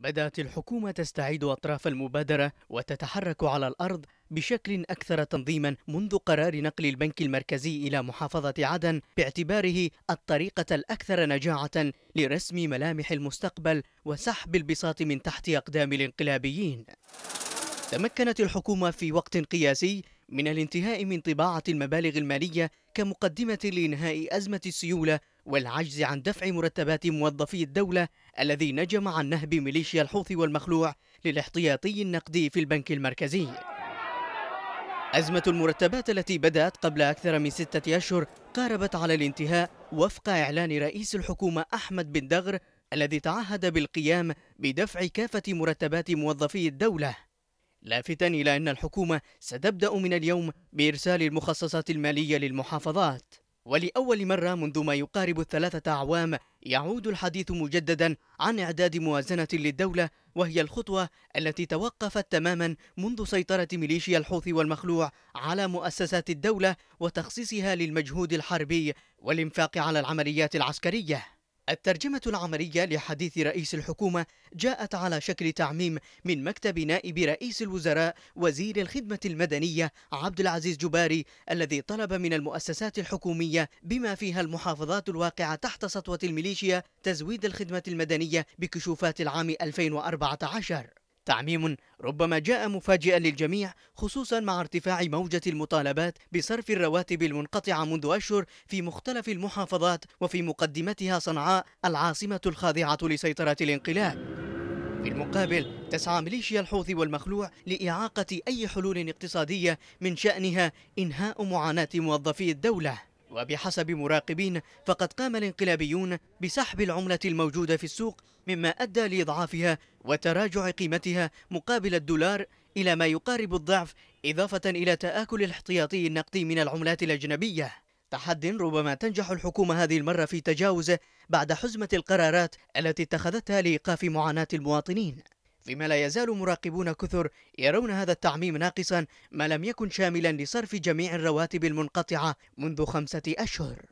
بدأت الحكومة تستعيد أطراف المبادرة وتتحرك على الأرض بشكل أكثر تنظيما منذ قرار نقل البنك المركزي إلى محافظة عدن باعتباره الطريقة الأكثر نجاعة لرسم ملامح المستقبل وسحب البساط من تحت أقدام الانقلابيين. تمكنت الحكومة في وقت قياسي من الانتهاء من طباعة المبالغ المالية كمقدمة لإنهاء أزمة السيولة والعجز عن دفع مرتبات موظفي الدولة الذي نجم عن نهب ميليشيا الحوثي والمخلوع للاحتياطي النقدي في البنك المركزي أزمة المرتبات التي بدأت قبل أكثر من ستة أشهر قاربت على الانتهاء وفق إعلان رئيس الحكومة أحمد بن دغر الذي تعهد بالقيام بدفع كافة مرتبات موظفي الدولة لافتا إلى أن الحكومة ستبدأ من اليوم بإرسال المخصصات المالية للمحافظات ولأول مرة منذ ما يقارب الثلاثة أعوام يعود الحديث مجددا عن إعداد موازنة للدولة وهي الخطوة التي توقفت تماما منذ سيطرة ميليشيا الحوثي والمخلوع على مؤسسات الدولة وتخصيصها للمجهود الحربي والإنفاق على العمليات العسكرية الترجمة العملية لحديث رئيس الحكومة جاءت على شكل تعميم من مكتب نائب رئيس الوزراء وزير الخدمة المدنية عبد العزيز جباري الذي طلب من المؤسسات الحكومية بما فيها المحافظات الواقعة تحت سطوة الميليشيا تزويد الخدمة المدنية بكشوفات العام 2014 تعميم ربما جاء مفاجئا للجميع خصوصا مع ارتفاع موجة المطالبات بصرف الرواتب المنقطعة منذ أشهر في مختلف المحافظات وفي مقدمتها صنعاء العاصمة الخاضعة لسيطرة الانقلاب في المقابل تسعى ميليشيا الحوثي والمخلوع لإعاقة أي حلول اقتصادية من شأنها إنهاء معاناة موظفي الدولة وبحسب مراقبين فقد قام الانقلابيون بسحب العملة الموجودة في السوق مما أدى لإضعافها وتراجع قيمتها مقابل الدولار إلى ما يقارب الضعف إضافة إلى تآكل الاحتياطي النقدي من العملات الأجنبية تحد ربما تنجح الحكومة هذه المرة في تجاوزه بعد حزمة القرارات التي اتخذتها لإيقاف معاناة المواطنين فيما لا يزال مراقبون كثر يرون هذا التعميم ناقصا ما لم يكن شاملا لصرف جميع الرواتب المنقطعة منذ خمسة أشهر